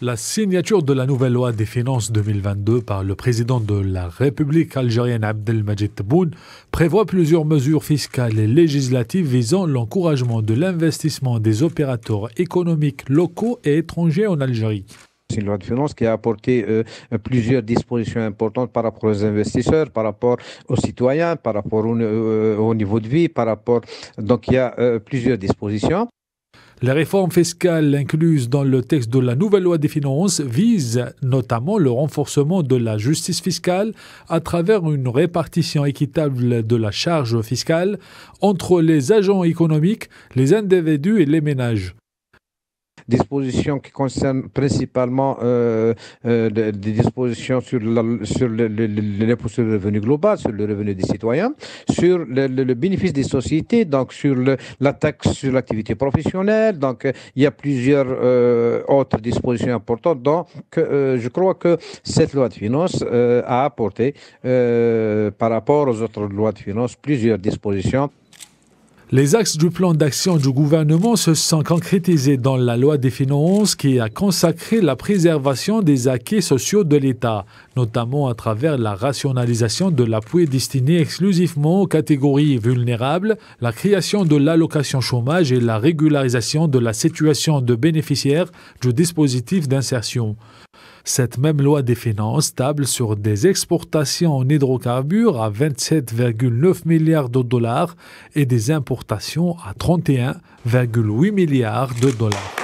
La signature de la nouvelle loi des finances 2022 par le président de la République algérienne Abdelmajid Tebboune prévoit plusieurs mesures fiscales et législatives visant l'encouragement de l'investissement des opérateurs économiques locaux et étrangers en Algérie. C'est une loi de finances qui a apporté euh, plusieurs dispositions importantes par rapport aux investisseurs, par rapport aux citoyens, par rapport au, euh, niveau de vie, par rapport. Donc il y a euh, plusieurs dispositions. Les réformes fiscales incluses dans le texte de la nouvelle loi des finances visent notamment le renforcement de la justice fiscale à travers une répartition équitable de la charge fiscale entre les agents économiques, les individus et les ménages dispositions qui concernent principalement euh, euh, des dispositions sur, l'impôt sur le, sur le, revenu global, sur le revenu des citoyens, sur le, bénéfice des sociétés, donc sur la taxe sur l'activité professionnelle. Donc, il y a plusieurs euh, autres dispositions importantes. Donc, je crois que cette loi de finances a apporté, par rapport aux autres lois de finances, plusieurs dispositions. Les axes du plan d'action du gouvernement se sont concrétisés dans la loi des finances qui a consacré la préservation des acquis sociaux de l'État, notamment à travers la rationalisation de l'appui destiné exclusivement aux catégories vulnérables, la création de l'allocation chômage et la régularisation de la situation de bénéficiaires du dispositif d'insertion. Cette même loi des finances table sur des exportations en hydrocarbures à 27,9 milliards de dollars et des importations à 31,8 milliards de dollars.